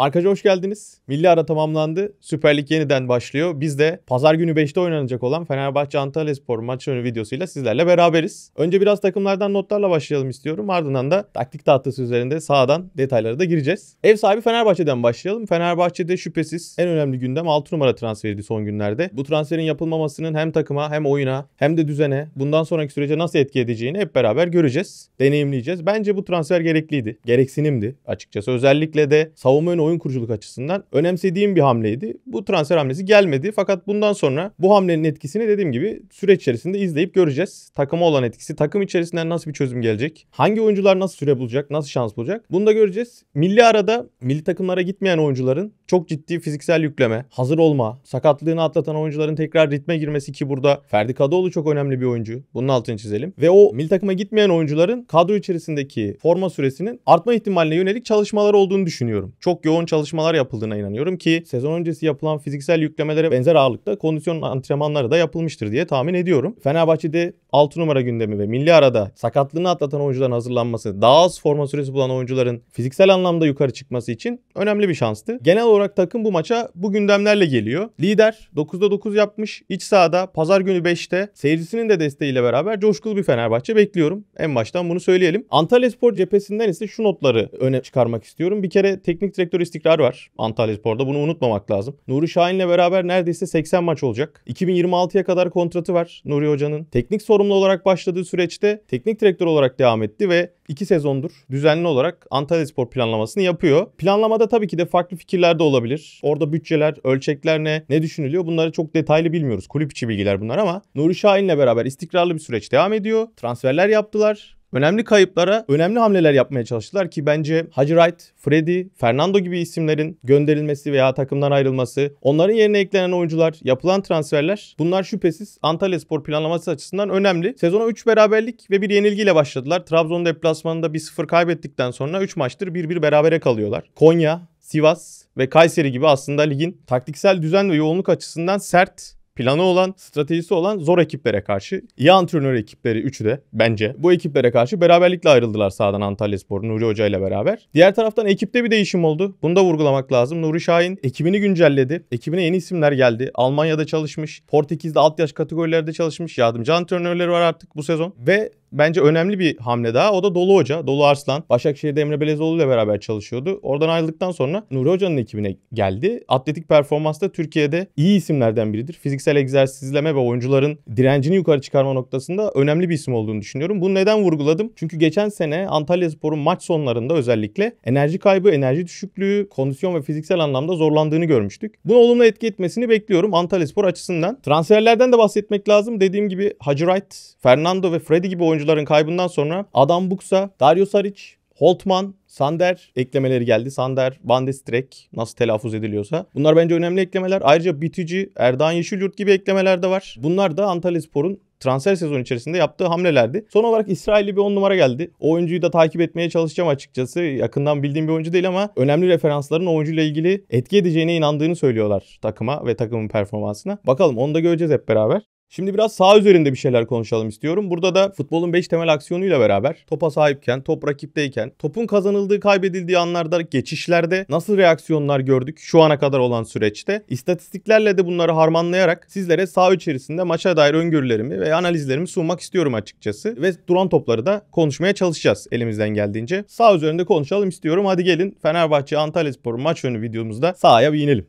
Markaca hoş geldiniz. Milli ara tamamlandı. Süper Lig yeniden başlıyor. Biz de pazar günü 5'te oynanacak olan Fenerbahçe Antalya Spor maçı önü videosuyla sizlerle beraberiz. Önce biraz takımlardan notlarla başlayalım istiyorum. Ardından da taktik tahtası üzerinde sağdan detaylara da gireceğiz. Ev sahibi Fenerbahçe'den başlayalım. Fenerbahçe'de şüphesiz en önemli gündem 6 numara transferiydi son günlerde. Bu transferin yapılmamasının hem takıma hem oyuna hem de düzene bundan sonraki sürece nasıl etki edeceğini hep beraber göreceğiz. Deneyimleyeceğiz. Bence bu transfer gerekliydi. Gereksinimdi açıkçası. Özellikle de savunma yönü oyun kuruculuk açısından önemsediğim bir hamleydi. Bu transfer hamlesi gelmedi fakat bundan sonra bu hamlenin etkisini dediğim gibi süreç içerisinde izleyip göreceğiz. Takıma olan etkisi, takım içerisinden nasıl bir çözüm gelecek, hangi oyuncular nasıl süre bulacak, nasıl şans bulacak bunu da göreceğiz. Milli arada milli takımlara gitmeyen oyuncuların çok ciddi fiziksel yükleme, hazır olma, sakatlığını atlatan oyuncuların tekrar ritme girmesi ki burada Ferdi Kadıoğlu çok önemli bir oyuncu. Bunun altını çizelim. Ve o milli takıma gitmeyen oyuncuların kadro içerisindeki forma süresinin artma ihtimaline yönelik çalışmalar olduğunu düşünüyorum. Çok yoğun yoğun çalışmalar yapıldığına inanıyorum ki sezon öncesi yapılan fiziksel yüklemelere benzer ağırlıkta kondisyon antrenmanları da yapılmıştır diye tahmin ediyorum. Fenerbahçe'de 6 numara gündemi ve milli arada sakatlığını atlatan oyuncuların hazırlanması, daha az forma süresi bulan oyuncuların fiziksel anlamda yukarı çıkması için önemli bir şanstı. Genel olarak takım bu maça bu gündemlerle geliyor. Lider 9'da 9 yapmış. İç sahada pazar günü 5'te seyircisinin de desteğiyle beraber coşkulu bir Fenerbahçe bekliyorum. En baştan bunu söyleyelim. Antalya Spor cephesinden ise şu notları öne çıkarmak istiyorum. Bir kere teknik direktör tür istikrar var Antalya Spor'da. Bunu unutmamak lazım. Nuri Şahin'le beraber neredeyse 80 maç olacak. 2026'ya kadar kontratı var Nuri Hoca'nın. Teknik sorumlu olarak başladığı süreçte teknik direktör olarak devam etti ve 2 sezondur düzenli olarak Antalya Spor planlamasını yapıyor. Planlamada tabii ki de farklı fikirler de olabilir. Orada bütçeler, ölçekler ne, ne düşünülüyor bunları çok detaylı bilmiyoruz. Kulüp içi bilgiler bunlar ama Nuri Şahin'le beraber istikrarlı bir süreç devam ediyor. Transferler yaptılar önemli kayıplara önemli hamleler yapmaya çalıştılar ki bence Hacı Wright, Freddy, Fernando gibi isimlerin gönderilmesi veya takımdan ayrılması, onların yerine eklenen oyuncular, yapılan transferler bunlar şüphesiz Antalya Spor planlaması açısından önemli. Sezona 3 beraberlik ve bir yenilgiyle başladılar. Trabzon deplasmanında 1-0 kaybettikten sonra 3 maçtır 1-1 berabere kalıyorlar. Konya, Sivas ve Kayseri gibi aslında ligin taktiksel düzen ve yoğunluk açısından sert planı olan, stratejisi olan zor ekiplere karşı iyi antrenör ekipleri üçü de bence bu ekiplere karşı beraberlikle ayrıldılar sağdan Antalya Spor Nuri Hoca ile beraber. Diğer taraftan ekipte bir değişim oldu. Bunu da vurgulamak lazım. Nuri Şahin ekibini güncelledi. Ekibine yeni isimler geldi. Almanya'da çalışmış. Portekiz'de alt yaş kategorilerde çalışmış. Yardımcı antrenörleri var artık bu sezon. Ve bence önemli bir hamle daha. O da Dolu Hoca, Dolu Arslan. Başakşehir'de Emre Belezoğlu ile beraber çalışıyordu. Oradan ayrıldıktan sonra Nuri Hoca'nın ekibine geldi. Atletik performansta Türkiye'de iyi isimlerden biridir. Fiziksel egzersizleme ve oyuncuların direncini yukarı çıkarma noktasında önemli bir isim olduğunu düşünüyorum. Bunu neden vurguladım? Çünkü geçen sene Antalya Spor'un maç sonlarında özellikle enerji kaybı, enerji düşüklüğü, kondisyon ve fiziksel anlamda zorlandığını görmüştük. Bunu olumlu etki etmesini bekliyorum Antalya Spor açısından. Transferlerden de bahsetmek lazım. Dediğim gibi Hacı Wright, Fernando ve Freddy gibi oyuncular oyuncuların kaybından sonra Adam Buksa, Dario Saric, Holtman, Sander eklemeleri geldi. Sander, Van de Strek nasıl telaffuz ediliyorsa. Bunlar bence önemli eklemeler. Ayrıca Bitici, Erdoğan Yeşilyurt gibi eklemeler de var. Bunlar da Antalya Spor'un transfer sezonu içerisinde yaptığı hamlelerdi. Son olarak İsrail'i bir 10 numara geldi. O oyuncuyu da takip etmeye çalışacağım açıkçası. Yakından bildiğim bir oyuncu değil ama önemli referansların o oyuncuyla ilgili etki edeceğine inandığını söylüyorlar takıma ve takımın performansına. Bakalım onu da göreceğiz hep beraber. Şimdi biraz sağ üzerinde bir şeyler konuşalım istiyorum. Burada da futbolun 5 temel aksiyonuyla beraber topa sahipken, top rakipteyken, topun kazanıldığı, kaybedildiği anlarda, geçişlerde nasıl reaksiyonlar gördük şu ana kadar olan süreçte. istatistiklerle de bunları harmanlayarak sizlere sağ içerisinde maça dair öngörülerimi ve analizlerimi sunmak istiyorum açıkçası. Ve duran topları da konuşmaya çalışacağız elimizden geldiğince. Sağ üzerinde konuşalım istiyorum. Hadi gelin Fenerbahçe Antalya Spor maç önü videomuzda sahaya bir inelim.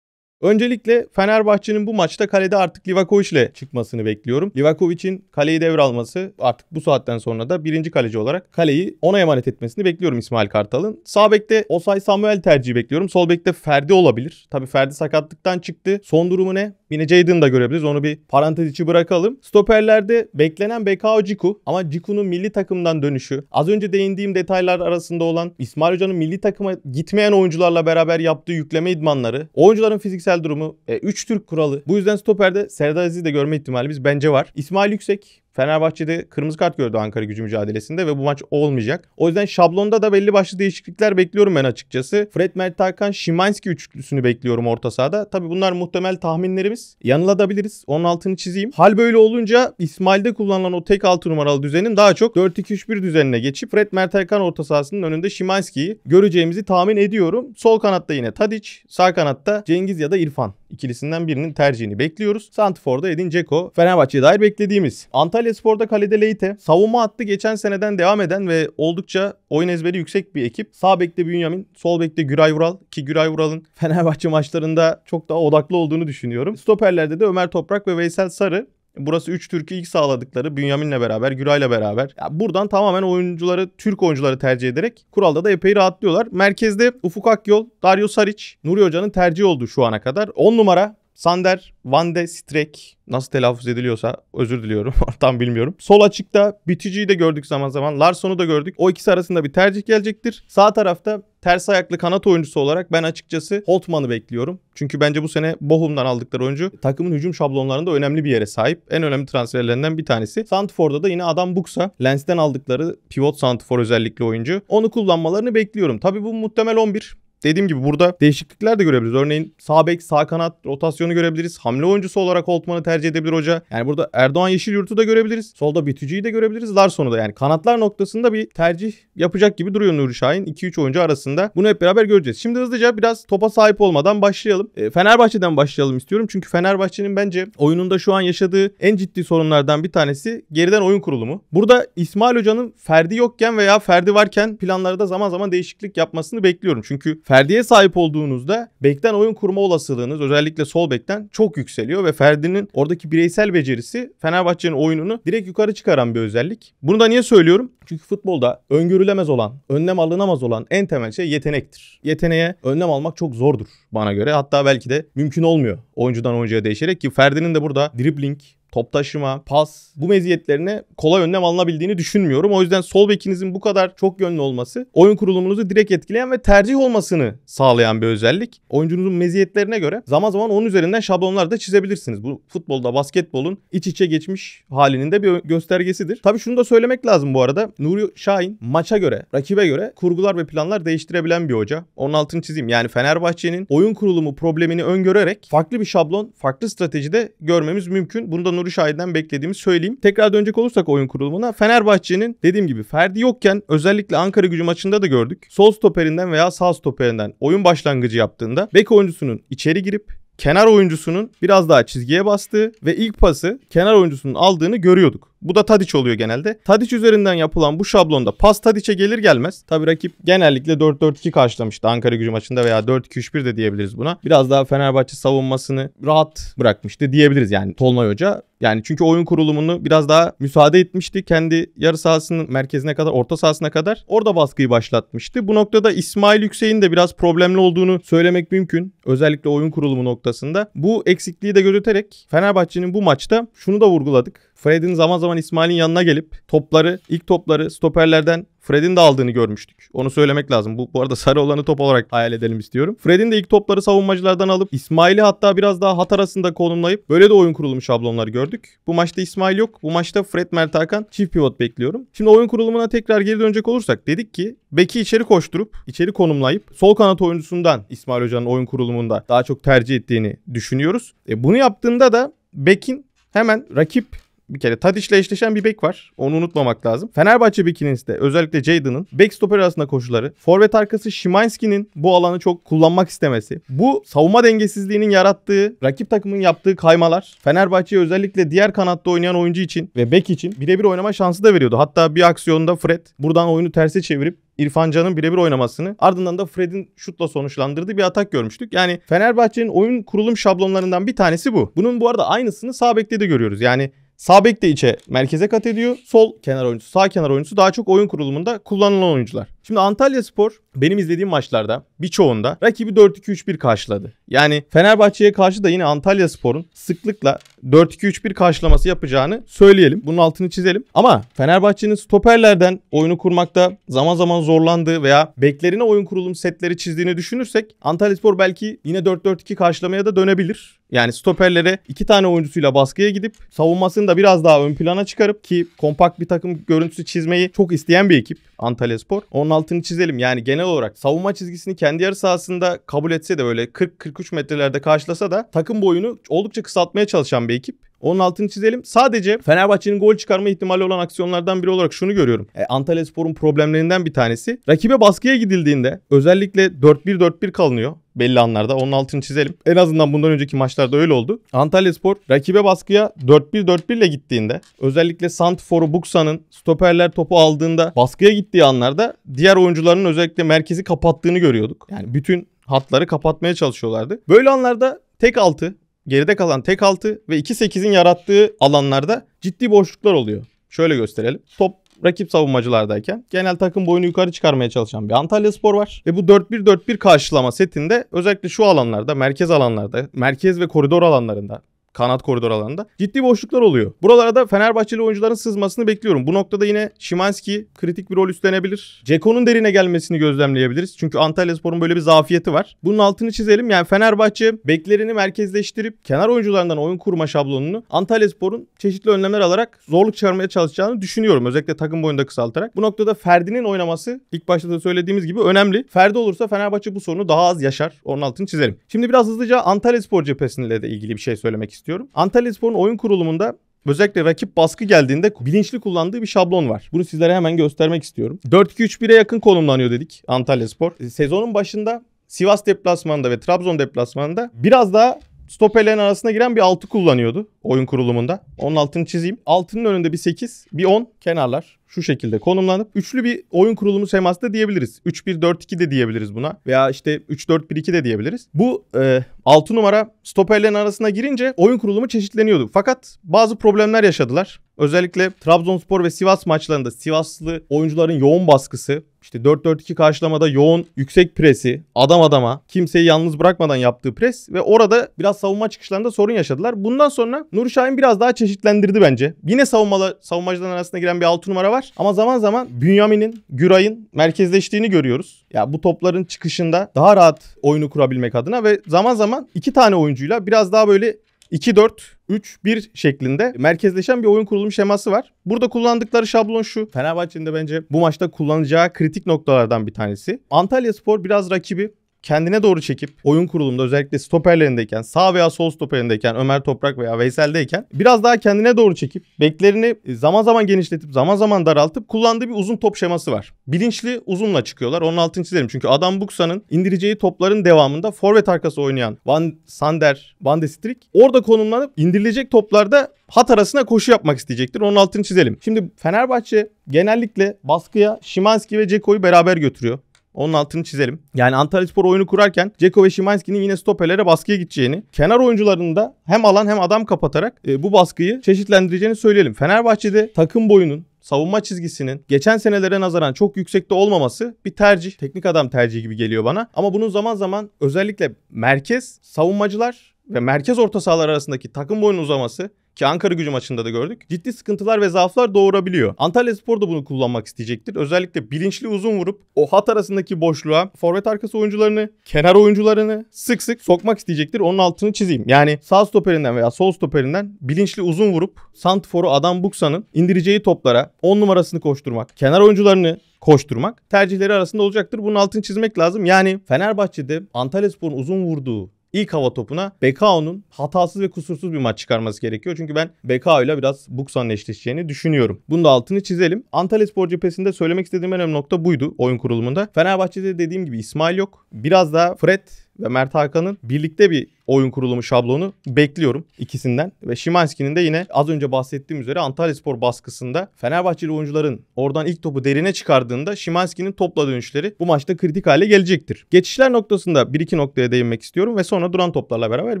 Öncelikle Fenerbahçe'nin bu maçta kalede artık Livakovic ile çıkmasını bekliyorum. Livakovic'in kaleyi devralması artık bu saatten sonra da birinci kaleci olarak kaleyi ona emanet etmesini bekliyorum İsmail Kartal'ın. Sağ bekte Osay Samuel tercihi bekliyorum. Sol bekte Ferdi olabilir. Tabii Ferdi sakatlıktan çıktı. Son durumu ne? Yine Jaden'ı da görebiliriz. Onu bir parantez içi bırakalım. Stoperlerde beklenen Bekao Ciku ama Ciku'nun milli takımdan dönüşü. Az önce değindiğim detaylar arasında olan İsmail Hoca'nın milli takıma gitmeyen oyuncularla beraber yaptığı yükleme idmanları. Oyuncuların fiziksel durumu 3 e, Türk kuralı. Bu yüzden stoperde Serdar Aziz'i de görme ihtimalimiz bence var. İsmail Yüksek Fenerbahçe'de kırmızı kart gördü Ankara gücü mücadelesinde ve bu maç olmayacak. O yüzden şablonda da belli başlı değişiklikler bekliyorum ben açıkçası. Fred Mert Hakan Şimanski üçlüsünü bekliyorum orta sahada. Tabi bunlar muhtemel tahminlerimiz. Yanılabiliriz. Onun altını çizeyim. Hal böyle olunca İsmail'de kullanılan o tek 6 numaralı düzenin daha çok 4-2-3-1 düzenine geçip Fred Mert Hakan orta sahasının önünde Şimanski'yi göreceğimizi tahmin ediyorum. Sol kanatta yine Tadic, sağ kanatta Cengiz ya da İrfan ikilisinden birinin tercihini bekliyoruz. Santifor'da Edin Ceko. Fenerbahçe'ye dair beklediğimiz. Antalya Spor'da kalede Leite, savunma hattı geçen seneden devam eden ve oldukça oyun ezberi yüksek bir ekip. Sağ bekte Bünyamin, sol bekte Güray Vural ki Güray Vural'ın Fenerbahçe maçlarında çok daha odaklı olduğunu düşünüyorum. Stoperlerde de Ömer Toprak ve Veysel Sarı. Burası 3 Türk'ü ilk sağladıkları Bünyamin'le beraber, Güray'la beraber. Ya buradan tamamen oyuncuları, Türk oyuncuları tercih ederek kuralda da epey rahatlıyorlar. Merkezde Ufuk Akyol, Dario Saric, Nuri Hoca'nın tercih olduğu şu ana kadar. 10 numara Sander Van de Strek nasıl telaffuz ediliyorsa özür diliyorum tam bilmiyorum. Sol açıkta Bitici'yi de gördük zaman zaman. Larson'u da gördük. O ikisi arasında bir tercih gelecektir. Sağ tarafta ters ayaklı kanat oyuncusu olarak ben açıkçası Holtman'ı bekliyorum. Çünkü bence bu sene Bochum'dan aldıkları oyuncu takımın hücum şablonlarında önemli bir yere sahip. En önemli transferlerinden bir tanesi. Santfor'da da yine Adam Buksa. Lens'ten aldıkları pivot Santfor özellikle oyuncu. Onu kullanmalarını bekliyorum. Tabii bu muhtemel 11 dediğim gibi burada değişiklikler de görebiliriz. Örneğin sağ bek, sağ kanat rotasyonu görebiliriz. Hamle oyuncusu olarak Holtman'ı tercih edebilir hoca. Yani burada Erdoğan Yeşilyurt'u da görebiliriz. Solda Bitücü'yü de görebiliriz. Larson'u da yani kanatlar noktasında bir tercih yapacak gibi duruyor Nuri Şahin. 2-3 oyuncu arasında. Bunu hep beraber göreceğiz. Şimdi hızlıca biraz topa sahip olmadan başlayalım. E, Fenerbahçe'den başlayalım istiyorum. Çünkü Fenerbahçe'nin bence oyununda şu an yaşadığı en ciddi sorunlardan bir tanesi geriden oyun kurulumu. Burada İsmail Hoca'nın Ferdi yokken veya Ferdi varken planlarda zaman zaman değişiklik yapmasını bekliyorum. Çünkü Ferdi Ferdi'ye sahip olduğunuzda bekten oyun kurma olasılığınız özellikle sol bekten çok yükseliyor ve Ferdi'nin oradaki bireysel becerisi Fenerbahçe'nin oyununu direkt yukarı çıkaran bir özellik. Bunu da niye söylüyorum? Çünkü futbolda öngörülemez olan, önlem alınamaz olan en temel şey yetenektir. Yeteneğe önlem almak çok zordur bana göre. Hatta belki de mümkün olmuyor oyuncudan oyuncuya değişerek ki Ferdi'nin de burada dribbling, top taşıma, pas bu meziyetlerine kolay önlem alınabildiğini düşünmüyorum. O yüzden sol bekinizin bu kadar çok yönlü olması oyun kurulumunuzu direkt etkileyen ve tercih olmasını sağlayan bir özellik. Oyuncunuzun meziyetlerine göre zaman zaman onun üzerinden şablonlar da çizebilirsiniz. Bu futbolda basketbolun iç içe geçmiş halinin de bir göstergesidir. Tabii şunu da söylemek lazım bu arada. Nuri Şahin maça göre, rakibe göre kurgular ve planlar değiştirebilen bir hoca. Onun altını çizeyim. Yani Fenerbahçe'nin oyun kurulumu problemini öngörerek farklı bir şablon, farklı stratejide görmemiz mümkün. Bunu da Hakan Nuri Şahin'den beklediğimi söyleyeyim. Tekrar dönecek olursak oyun kurulumuna Fenerbahçe'nin dediğim gibi Ferdi yokken özellikle Ankara gücü maçında da gördük. Sol stoperinden veya sağ stoperinden oyun başlangıcı yaptığında bek oyuncusunun içeri girip kenar oyuncusunun biraz daha çizgiye bastığı ve ilk pası kenar oyuncusunun aldığını görüyorduk. Bu da Tadic oluyor genelde. Tadic üzerinden yapılan bu şablonda pas Tadic'e gelir gelmez. Tabi rakip genellikle 4-4-2 karşılamıştı Ankara gücü maçında veya 4-2-3-1 de diyebiliriz buna. Biraz daha Fenerbahçe savunmasını rahat bırakmıştı diyebiliriz yani Tolunay Hoca. Yani çünkü oyun kurulumunu biraz daha müsaade etmişti. Kendi yarı sahasının merkezine kadar, orta sahasına kadar orada baskıyı başlatmıştı. Bu noktada İsmail Yüksek'in de biraz problemli olduğunu söylemek mümkün. Özellikle oyun kurulumu noktasında. Bu eksikliği de gözeterek Fenerbahçe'nin bu maçta şunu da vurguladık. Fred'in zaman zaman İsmail'in yanına gelip topları, ilk topları stoperlerden Fred'in de aldığını görmüştük. Onu söylemek lazım. Bu, bu arada sarı olanı top olarak hayal edelim istiyorum. Fred'in de ilk topları savunmacılardan alıp İsmail'i hatta biraz daha hat arasında konumlayıp böyle de oyun kurulumu şablonları gördük. Bu maçta İsmail yok. Bu maçta Fred Mert Hakan çift pivot bekliyorum. Şimdi oyun kurulumuna tekrar geri dönecek olursak dedik ki Beki içeri koşturup içeri konumlayıp sol kanat oyuncusundan İsmail Hoca'nın oyun kurulumunda daha çok tercih ettiğini düşünüyoruz. E, bunu yaptığında da Bekin hemen rakip bir kere Tadiç'le eşleşen bir bek var. Onu unutmamak lazım. Fenerbahçe bekinin de özellikle Jadon'ın bek stoper arasında koşuları, forvet arkası Şimanski'nin bu alanı çok kullanmak istemesi, bu savunma dengesizliğinin yarattığı, rakip takımın yaptığı kaymalar Fenerbahçe'ye özellikle diğer kanatta oynayan oyuncu için ve bek için birebir oynama şansı da veriyordu. Hatta bir aksiyonda Fred buradan oyunu terse çevirip İrfan Can'ın birebir oynamasını ardından da Fred'in şutla sonuçlandırdığı bir atak görmüştük. Yani Fenerbahçe'nin oyun kurulum şablonlarından bir tanesi bu. Bunun bu arada aynısını sağ bekte de görüyoruz. Yani Sağ bek de içe merkeze kat ediyor. Sol kenar oyuncusu, sağ kenar oyuncusu daha çok oyun kurulumunda kullanılan oyuncular. Şimdi Antalya Spor benim izlediğim maçlarda birçoğunda rakibi 4-2-3-1 karşıladı. Yani Fenerbahçe'ye karşı da yine Antalya Spor'un sıklıkla 4-2-3-1 karşılaması yapacağını söyleyelim. Bunun altını çizelim. Ama Fenerbahçe'nin stoperlerden oyunu kurmakta zaman zaman zorlandığı veya beklerine oyun kurulum setleri çizdiğini düşünürsek Antalya Spor belki yine 4-4-2 karşılamaya da dönebilir. Yani stoperlere iki tane oyuncusuyla baskıya gidip savunmasını da biraz daha ön plana çıkarıp ki kompakt bir takım görüntüsü çizmeyi çok isteyen bir ekip Antalya Spor. Onun altını çizelim. Yani genel olarak savunma çizgisini kendi yarı sahasında kabul etse de böyle 40-43 metrelerde karşılasa da takım boyunu oldukça kısaltmaya çalışan bir ekip. Onun altını çizelim. Sadece Fenerbahçe'nin gol çıkarma ihtimali olan aksiyonlardan biri olarak şunu görüyorum. E, Antalya Spor'un problemlerinden bir tanesi. Rakibe baskıya gidildiğinde özellikle 4-1-4-1 kalınıyor belli anlarda. Onun altını çizelim. En azından bundan önceki maçlarda öyle oldu. Antalya Spor rakibe baskıya 4-1-4-1 ile gittiğinde özellikle Santfor'u Buksa'nın stoperler topu aldığında baskıya gittiği anlarda diğer oyuncuların özellikle merkezi kapattığını görüyorduk. Yani bütün hatları kapatmaya çalışıyorlardı. Böyle anlarda tek altı geride kalan tek 6 ve 2-8'in yarattığı alanlarda ciddi boşluklar oluyor. Şöyle gösterelim. Top rakip savunmacılardayken genel takım boyunu yukarı çıkarmaya çalışan bir Antalya Spor var. Ve bu 4-1-4-1 karşılama setinde özellikle şu alanlarda, merkez alanlarda, merkez ve koridor alanlarında kanat koridor alanında ciddi boşluklar oluyor. Buralarda Fenerbahçeli oyuncuların sızmasını bekliyorum. Bu noktada yine Şimanski kritik bir rol üstlenebilir. Ceko'nun derine gelmesini gözlemleyebiliriz. Çünkü Antalya Spor'un böyle bir zafiyeti var. Bunun altını çizelim. Yani Fenerbahçe beklerini merkezleştirip kenar oyuncularından oyun kurma şablonunu Antalya Spor'un çeşitli önlemler alarak zorluk çıkarmaya çalışacağını düşünüyorum. Özellikle takım boyunda kısaltarak. Bu noktada Ferdi'nin oynaması ilk başta da söylediğimiz gibi önemli. Ferdi olursa Fenerbahçe bu sorunu daha az yaşar. Onun altını çizelim. Şimdi biraz hızlıca Antalya Spor cephesiyle de ilgili bir şey söylemek istiyorum istiyorum. Antalya Spor'un oyun kurulumunda Özellikle rakip baskı geldiğinde bilinçli kullandığı bir şablon var. Bunu sizlere hemen göstermek istiyorum. 4-2-3-1'e yakın konumlanıyor dedik Antalya Spor. E, sezonun başında Sivas deplasmanında ve Trabzon deplasmanında biraz daha stoperlerin arasına giren bir 6 kullanıyordu oyun kurulumunda. Onun altını çizeyim. Altının önünde bir 8, bir 10 kenarlar şu şekilde konumlanıp üçlü bir oyun kurulumu şeması da diyebiliriz. 3-1-4-2 de diyebiliriz buna veya işte 3-4-1-2 de diyebiliriz. Bu e, 6 numara stoperlerin arasına girince oyun kurulumu çeşitleniyordu. Fakat bazı problemler yaşadılar. Özellikle Trabzonspor ve Sivas maçlarında Sivaslı oyuncuların yoğun baskısı, işte 4-4-2 karşılamada yoğun yüksek presi, adam adama, kimseyi yalnız bırakmadan yaptığı pres ve orada biraz savunma çıkışlarında sorun yaşadılar. Bundan sonra Nur Şahin biraz daha çeşitlendirdi bence. Yine savunmalı savunmacıların arasına giren bir 6 numara var var. Ama zaman zaman Bünyamin'in, Güray'ın merkezleştiğini görüyoruz. Ya bu topların çıkışında daha rahat oyunu kurabilmek adına ve zaman zaman iki tane oyuncuyla biraz daha böyle 2-4-3-1 şeklinde merkezleşen bir oyun kurulum şeması var. Burada kullandıkları şablon şu. Fenerbahçe'nin de bence bu maçta kullanacağı kritik noktalardan bir tanesi. Antalya Spor biraz rakibi kendine doğru çekip oyun kurulumunda özellikle stoperlerindeyken sağ veya sol stoperindeyken Ömer Toprak veya Veysel'deyken biraz daha kendine doğru çekip beklerini e, zaman zaman genişletip zaman zaman daraltıp kullandığı bir uzun top şeması var. Bilinçli uzunla çıkıyorlar. Onun altını çizelim. Çünkü Adam Buksa'nın indireceği topların devamında forvet arkası oynayan Van Sander, Van de Strik orada konumlanıp indirilecek toplarda hat arasına koşu yapmak isteyecektir. Onun altını çizelim. Şimdi Fenerbahçe genellikle baskıya Şimanski ve Ceko'yu beraber götürüyor. Onun altını çizelim. Yani Antalya Spor oyunu kurarken Ceko ve Şimanski'nin yine stoperlere baskıya gideceğini, kenar oyuncularının da hem alan hem adam kapatarak e, bu baskıyı çeşitlendireceğini söyleyelim. Fenerbahçe'de takım boyunun savunma çizgisinin geçen senelere nazaran çok yüksekte olmaması bir tercih. Teknik adam tercihi gibi geliyor bana. Ama bunun zaman zaman özellikle merkez savunmacılar ve merkez orta sahalar arasındaki takım boyunun uzaması ki Ankara gücü maçında da gördük. Ciddi sıkıntılar ve zaaflar doğurabiliyor. Antalya Spor da bunu kullanmak isteyecektir. Özellikle bilinçli uzun vurup o hat arasındaki boşluğa forvet arkası oyuncularını, kenar oyuncularını sık sık sokmak isteyecektir. Onun altını çizeyim. Yani sağ stoperinden veya sol stoperinden bilinçli uzun vurup Santfor'u Adam Buksa'nın indireceği toplara 10 numarasını koşturmak, kenar oyuncularını koşturmak tercihleri arasında olacaktır. Bunun altını çizmek lazım. Yani Fenerbahçe'de Antalyaspor'un uzun vurduğu ilk hava topuna Bekao'nun hatasız ve kusursuz bir maç çıkarması gerekiyor. Çünkü ben Bekao ile biraz Buksan'la eşleşeceğini düşünüyorum. Bunu da altını çizelim. Antalya Spor cephesinde söylemek istediğim en önemli nokta buydu oyun kurulumunda. Fenerbahçe'de dediğim gibi İsmail yok. Biraz daha Fred ve Mert Hakan'ın birlikte bir oyun kurulumu şablonu bekliyorum ikisinden. Ve Şimanski'nin de yine az önce bahsettiğim üzere Antalya Spor baskısında Fenerbahçeli oyuncuların oradan ilk topu derine çıkardığında Şimanski'nin topla dönüşleri bu maçta kritik hale gelecektir. Geçişler noktasında bir iki noktaya değinmek istiyorum ve sonra duran toplarla beraber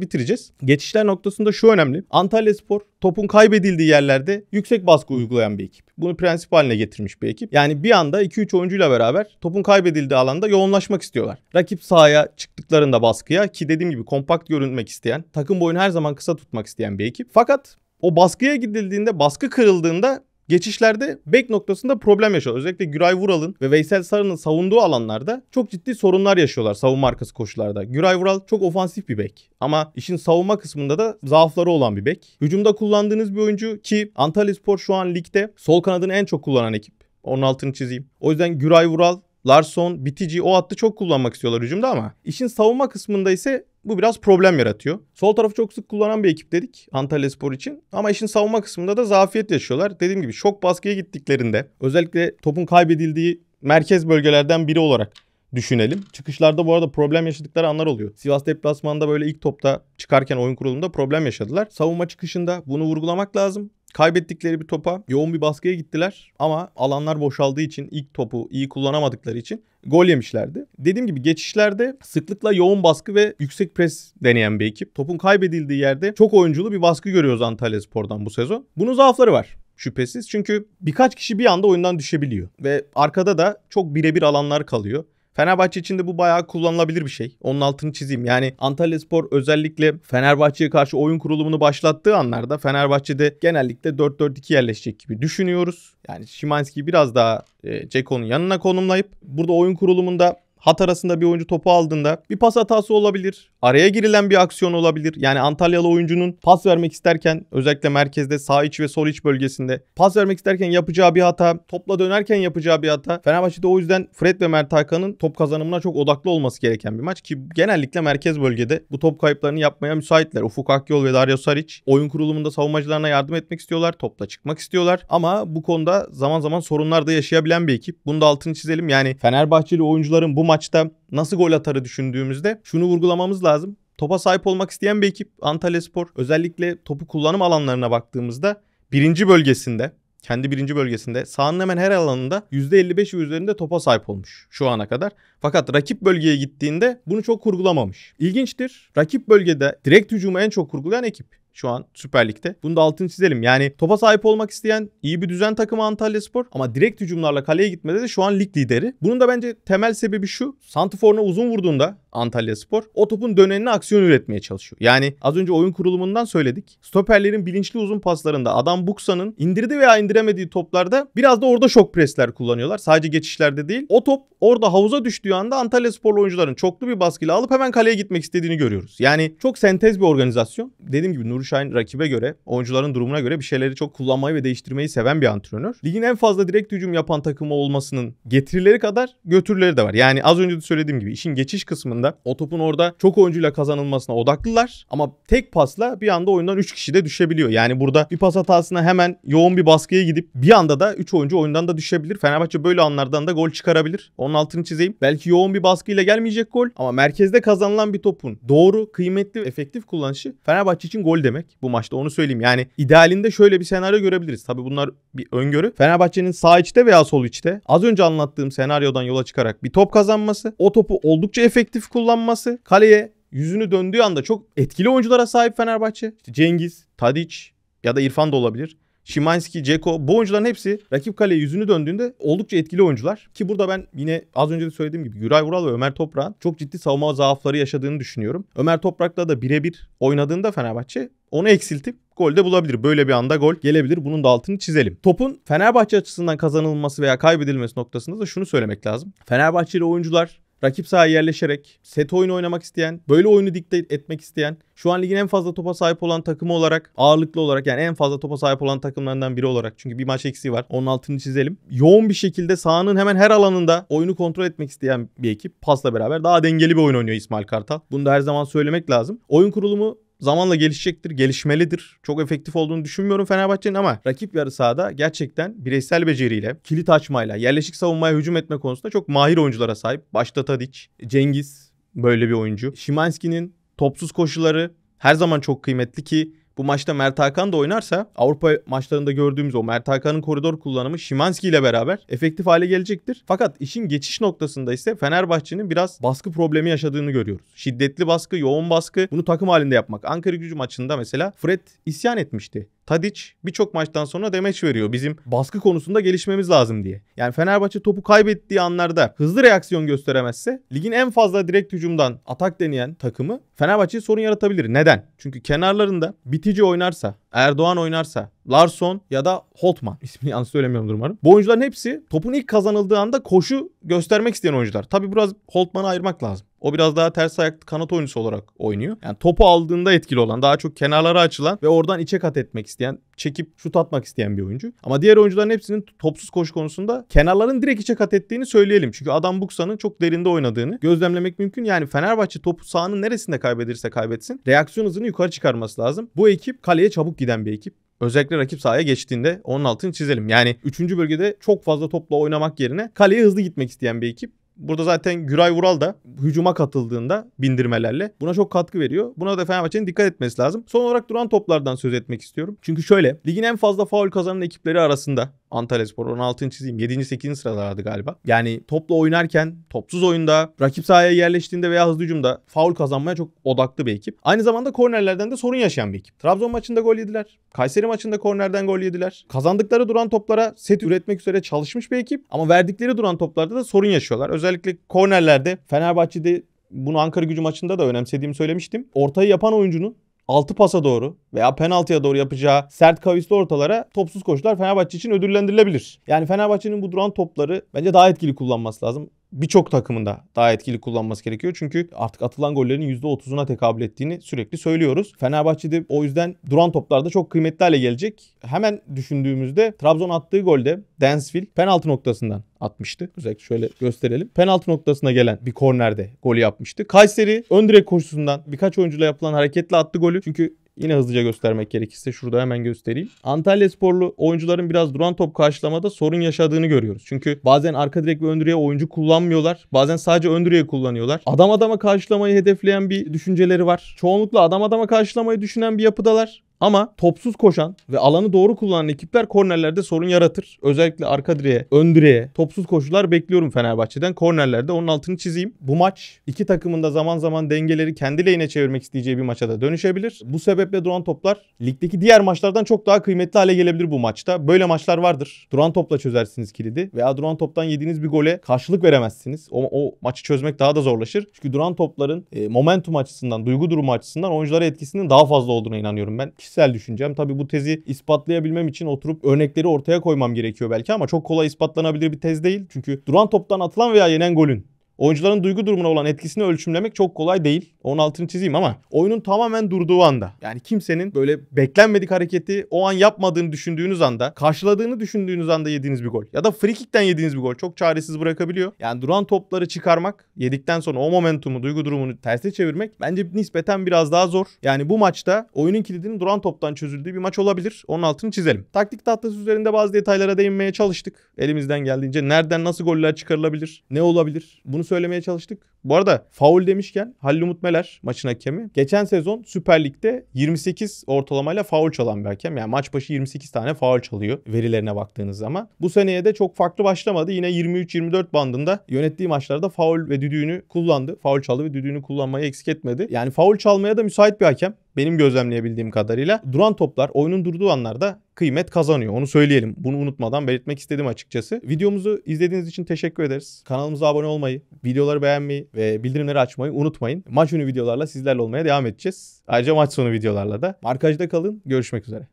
bitireceğiz. Geçişler noktasında şu önemli. Antalya Spor topun kaybedildiği yerlerde yüksek baskı uygulayan bir ekip. Bunu prensip haline getirmiş bir ekip. Yani bir anda 2-3 oyuncuyla beraber topun kaybedildiği alanda yoğunlaşmak istiyorlar. Rakip sahaya çıktıklarında baskıya ki dediğim gibi kompakt görünmek isteyen, takım boyunu her zaman kısa tutmak isteyen bir ekip. Fakat o baskıya gidildiğinde, baskı kırıldığında geçişlerde bek noktasında problem yaşıyor. Özellikle Güray Vural'ın ve Veysel Sarı'nın savunduğu alanlarda çok ciddi sorunlar yaşıyorlar savunma arkası koşularda. Güray Vural çok ofansif bir bek ama işin savunma kısmında da zaafları olan bir bek. Hücumda kullandığınız bir oyuncu ki Antalya Spor şu an ligde sol kanadını en çok kullanan ekip. Onun altını çizeyim. O yüzden Güray Vural Larson, Bitici o hattı çok kullanmak istiyorlar hücumda ama işin savunma kısmında ise bu biraz problem yaratıyor. Sol tarafı çok sık kullanan bir ekip dedik Antalya Spor için. Ama işin savunma kısmında da zafiyet yaşıyorlar. Dediğim gibi şok baskıya gittiklerinde özellikle topun kaybedildiği merkez bölgelerden biri olarak düşünelim. Çıkışlarda bu arada problem yaşadıkları anlar oluyor. Sivas deplasmanında böyle ilk topta çıkarken oyun kurulunda problem yaşadılar. Savunma çıkışında bunu vurgulamak lazım. Kaybettikleri bir topa yoğun bir baskıya gittiler ama alanlar boşaldığı için ilk topu iyi kullanamadıkları için gol yemişlerdi. Dediğim gibi geçişlerde sıklıkla yoğun baskı ve yüksek pres deneyen bir ekip. Topun kaybedildiği yerde çok oyunculu bir baskı görüyoruz Antalya Spor'dan bu sezon. Bunun zaafları var şüphesiz. Çünkü birkaç kişi bir anda oyundan düşebiliyor ve arkada da çok birebir alanlar kalıyor. Fenerbahçe için de bu bayağı kullanılabilir bir şey. Onun altını çizeyim. Yani Antalya Spor özellikle Fenerbahçe'ye karşı oyun kurulumunu başlattığı anlarda Fenerbahçe'de genellikle 4-4-2 yerleşecek gibi düşünüyoruz. Yani Şimanski'yi biraz daha Ceko'nun e, yanına konumlayıp burada oyun kurulumunda hat arasında bir oyuncu topu aldığında bir pas hatası olabilir. Araya girilen bir aksiyon olabilir. Yani Antalyalı oyuncunun pas vermek isterken özellikle merkezde sağ iç ve sol iç bölgesinde pas vermek isterken yapacağı bir hata, topla dönerken yapacağı bir hata. Fenerbahçe'de o yüzden Fred ve Mert Hakan'ın top kazanımına çok odaklı olması gereken bir maç ki genellikle merkez bölgede bu top kayıplarını yapmaya müsaitler. Ufuk Akyol ve Dario Saric oyun kurulumunda savunmacılarına yardım etmek istiyorlar, topla çıkmak istiyorlar ama bu konuda zaman zaman sorunlar da yaşayabilen bir ekip. Bunu da altını çizelim. Yani Fenerbahçeli oyuncuların bu maç maçta nasıl gol atarı düşündüğümüzde şunu vurgulamamız lazım. Topa sahip olmak isteyen bir ekip Antalya Spor özellikle topu kullanım alanlarına baktığımızda birinci bölgesinde kendi birinci bölgesinde sahanın hemen her alanında 55 üzerinde topa sahip olmuş şu ana kadar. Fakat rakip bölgeye gittiğinde bunu çok kurgulamamış. İlginçtir. Rakip bölgede direkt hücumu en çok kurgulayan ekip şu an Süper Lig'de. Bunu da altını çizelim. Yani topa sahip olmak isteyen iyi bir düzen takımı Antalya Spor ama direkt hücumlarla kaleye gitmede de şu an lig lideri. Bunun da bence temel sebebi şu. Santifor'una uzun vurduğunda Antalya Spor o topun dönenine aksiyon üretmeye çalışıyor. Yani az önce oyun kurulumundan söyledik. Stoperlerin bilinçli uzun paslarında Adam Buksa'nın indirdi veya indiremediği toplarda biraz da orada şok presler kullanıyorlar. Sadece geçişlerde değil. O top orada havuza düştüğü anda Antalya Sporlu oyuncuların çoklu bir baskıyla alıp hemen kaleye gitmek istediğini görüyoruz. Yani çok sentez bir organizasyon. Dediğim gibi Nur düşen rakibe göre, oyuncuların durumuna göre bir şeyleri çok kullanmayı ve değiştirmeyi seven bir antrenör. Ligin en fazla direkt hücum yapan takımı olmasının getirileri kadar götürüleri de var. Yani az önce de söylediğim gibi işin geçiş kısmında o topun orada çok oyuncuyla kazanılmasına odaklılar ama tek pasla bir anda oyundan 3 kişi de düşebiliyor. Yani burada bir pas hatasına hemen yoğun bir baskıya gidip bir anda da 3 oyuncu oyundan da düşebilir. Fenerbahçe böyle anlardan da gol çıkarabilir. Onun altını çizeyim. Belki yoğun bir baskıyla gelmeyecek gol ama merkezde kazanılan bir topun doğru, kıymetli, efektif kullanışı Fenerbahçe için gol demek demek bu maçta onu söyleyeyim. Yani idealinde şöyle bir senaryo görebiliriz. Tabi bunlar bir öngörü. Fenerbahçe'nin sağ içte veya sol içte az önce anlattığım senaryodan yola çıkarak bir top kazanması, o topu oldukça efektif kullanması, kaleye yüzünü döndüğü anda çok etkili oyunculara sahip Fenerbahçe. İşte Cengiz, Tadiç ya da İrfan da olabilir. Şimanski, Ceko bu oyuncuların hepsi rakip kaleye yüzünü döndüğünde oldukça etkili oyuncular. Ki burada ben yine az önce de söylediğim gibi Güray Vural ve Ömer Toprak'ın çok ciddi savunma zaafları yaşadığını düşünüyorum. Ömer Toprak'la da birebir oynadığında Fenerbahçe onu eksiltip gol de bulabilir. Böyle bir anda gol gelebilir. Bunun da altını çizelim. Topun Fenerbahçe açısından kazanılması veya kaybedilmesi noktasında da şunu söylemek lazım. Fenerbahçeli oyuncular rakip sahaya yerleşerek set oyunu oynamak isteyen, böyle oyunu dikte etmek isteyen, şu an ligin en fazla topa sahip olan takımı olarak ağırlıklı olarak yani en fazla topa sahip olan takımlarından biri olarak çünkü bir maç eksiği var. Onun altını çizelim. Yoğun bir şekilde sahanın hemen her alanında oyunu kontrol etmek isteyen bir ekip pasla beraber daha dengeli bir oyun oynuyor İsmail Kartal. Bunu da her zaman söylemek lazım. Oyun kurulumu zamanla gelişecektir, gelişmelidir. Çok efektif olduğunu düşünmüyorum Fenerbahçe'nin ama rakip yarı sahada gerçekten bireysel beceriyle, kilit açmayla, yerleşik savunmaya hücum etme konusunda çok mahir oyunculara sahip. Başta Tadic, Cengiz böyle bir oyuncu. Şimanski'nin topsuz koşuları her zaman çok kıymetli ki bu maçta Mert Hakan da oynarsa Avrupa maçlarında gördüğümüz o Mert Hakan'ın koridor kullanımı Şimanski ile beraber efektif hale gelecektir. Fakat işin geçiş noktasında ise Fenerbahçe'nin biraz baskı problemi yaşadığını görüyoruz. Şiddetli baskı, yoğun baskı bunu takım halinde yapmak. Ankara gücü maçında mesela Fred isyan etmişti. Tadic birçok maçtan sonra demeç veriyor. Bizim baskı konusunda gelişmemiz lazım diye. Yani Fenerbahçe topu kaybettiği anlarda hızlı reaksiyon gösteremezse ligin en fazla direkt hücumdan atak deneyen takımı Fenerbahçe'ye sorun yaratabilir. Neden? Çünkü kenarlarında bitici oynarsa Erdoğan oynarsa Larson ya da Holtman ismini yanlış söylemiyorum umarım. Bu oyuncuların hepsi topun ilk kazanıldığı anda koşu göstermek isteyen oyuncular. Tabii biraz Holtman'ı ayırmak lazım. O biraz daha ters ayak kanat oyuncusu olarak oynuyor. Yani topu aldığında etkili olan, daha çok kenarlara açılan ve oradan içe kat etmek isteyen, çekip şut atmak isteyen bir oyuncu. Ama diğer oyuncuların hepsinin topsuz koşu konusunda kenarların direkt içe kat ettiğini söyleyelim. Çünkü Adam Buksa'nın çok derinde oynadığını gözlemlemek mümkün. Yani Fenerbahçe topu sahanın neresinde kaybedirse kaybetsin reaksiyon hızını yukarı çıkarması lazım. Bu ekip kaleye çabuk gider giden bir ekip. Özellikle rakip sahaya geçtiğinde onun altını çizelim. Yani 3. bölgede çok fazla topla oynamak yerine kaleye hızlı gitmek isteyen bir ekip. Burada zaten Güray Vural da hücuma katıldığında bindirmelerle buna çok katkı veriyor. Buna da Fenerbahçe'nin dikkat etmesi lazım. Son olarak duran toplardan söz etmek istiyorum. Çünkü şöyle ligin en fazla faul kazanan ekipleri arasında Antalya Spor. Onun altını çizeyim. 7. 8. sıralardı galiba. Yani topla oynarken, topsuz oyunda, rakip sahaya yerleştiğinde veya hızlı hücumda faul kazanmaya çok odaklı bir ekip. Aynı zamanda kornerlerden de sorun yaşayan bir ekip. Trabzon maçında gol yediler. Kayseri maçında kornerden gol yediler. Kazandıkları duran toplara set üretmek üzere çalışmış bir ekip. Ama verdikleri duran toplarda da sorun yaşıyorlar. Özellikle kornerlerde Fenerbahçe'de bunu Ankara gücü maçında da önemsediğimi söylemiştim. Ortayı yapan oyuncunun 6 pasa doğru veya penaltıya doğru yapacağı sert kavisli ortalara topsuz koşular Fenerbahçe için ödüllendirilebilir. Yani Fenerbahçe'nin bu duran topları bence daha etkili kullanması lazım birçok takımında daha etkili kullanması gerekiyor. Çünkü artık atılan gollerin %30'una tekabül ettiğini sürekli söylüyoruz. Fenerbahçe'de o yüzden duran toplarda çok kıymetli hale gelecek. Hemen düşündüğümüzde Trabzon attığı golde Densfield penaltı noktasından atmıştı. Özellikle şöyle gösterelim. Penaltı noktasına gelen bir kornerde golü yapmıştı. Kayseri ön direk koşusundan birkaç oyuncuyla yapılan hareketle attı golü. Çünkü Yine hızlıca göstermek gerekirse şurada hemen göstereyim. Antalya sporlu oyuncuların biraz duran top karşılamada sorun yaşadığını görüyoruz. Çünkü bazen arka direk ve ön oyuncu kullanmıyorlar. Bazen sadece ön kullanıyorlar. Adam adama karşılamayı hedefleyen bir düşünceleri var. Çoğunlukla adam adama karşılamayı düşünen bir yapıdalar. Ama topsuz koşan ve alanı doğru kullanan ekipler kornerlerde sorun yaratır. Özellikle arka direğe, ön direğe topsuz koşular bekliyorum Fenerbahçe'den. Kornerlerde onun altını çizeyim. Bu maç iki takımın da zaman zaman dengeleri kendi lehine çevirmek isteyeceği bir maça da dönüşebilir. Bu sebep sebeple duran toplar ligdeki diğer maçlardan çok daha kıymetli hale gelebilir bu maçta. Böyle maçlar vardır. Duran topla çözersiniz kilidi veya duran toptan yediğiniz bir gole karşılık veremezsiniz. O, o maçı çözmek daha da zorlaşır. Çünkü duran topların e, momentum açısından, duygu durumu açısından oyunculara etkisinin daha fazla olduğuna inanıyorum ben. Kişisel düşüncem. tabii bu tezi ispatlayabilmem için oturup örnekleri ortaya koymam gerekiyor belki ama çok kolay ispatlanabilir bir tez değil. Çünkü duran toptan atılan veya yenen golün Oyuncuların duygu durumuna olan etkisini ölçümlemek çok kolay değil. Onun altını çizeyim ama oyunun tamamen durduğu anda yani kimsenin böyle beklenmedik hareketi o an yapmadığını düşündüğünüz anda karşıladığını düşündüğünüz anda yediğiniz bir gol ya da frikikten yediğiniz bir gol çok çaresiz bırakabiliyor. Yani duran topları çıkarmak yedikten sonra o momentumu duygu durumunu terse çevirmek bence nispeten biraz daha zor. Yani bu maçta oyunun kilidinin duran toptan çözüldüğü bir maç olabilir. Onun altını çizelim. Taktik tahtası üzerinde bazı detaylara değinmeye çalıştık. Elimizden geldiğince nereden nasıl goller çıkarılabilir? Ne olabilir? Bunu söylemeye çalıştık. Bu arada faul demişken Halil Umut Meler maçın hakemi. Geçen sezon Süper Lig'de 28 ortalamayla faul çalan bir hakem. Yani maç başı 28 tane faul çalıyor verilerine baktığınız zaman. Bu seneye de çok farklı başlamadı. Yine 23-24 bandında yönettiği maçlarda faul ve düdüğünü kullandı. Faul çaldı ve düdüğünü kullanmayı eksik etmedi. Yani faul çalmaya da müsait bir hakem benim gözlemleyebildiğim kadarıyla duran toplar oyunun durduğu anlarda kıymet kazanıyor. Onu söyleyelim. Bunu unutmadan belirtmek istedim açıkçası. Videomuzu izlediğiniz için teşekkür ederiz. Kanalımıza abone olmayı, videoları beğenmeyi ve bildirimleri açmayı unutmayın. Maç önü videolarla sizlerle olmaya devam edeceğiz. Ayrıca maç sonu videolarla da. Markajda kalın. Görüşmek üzere.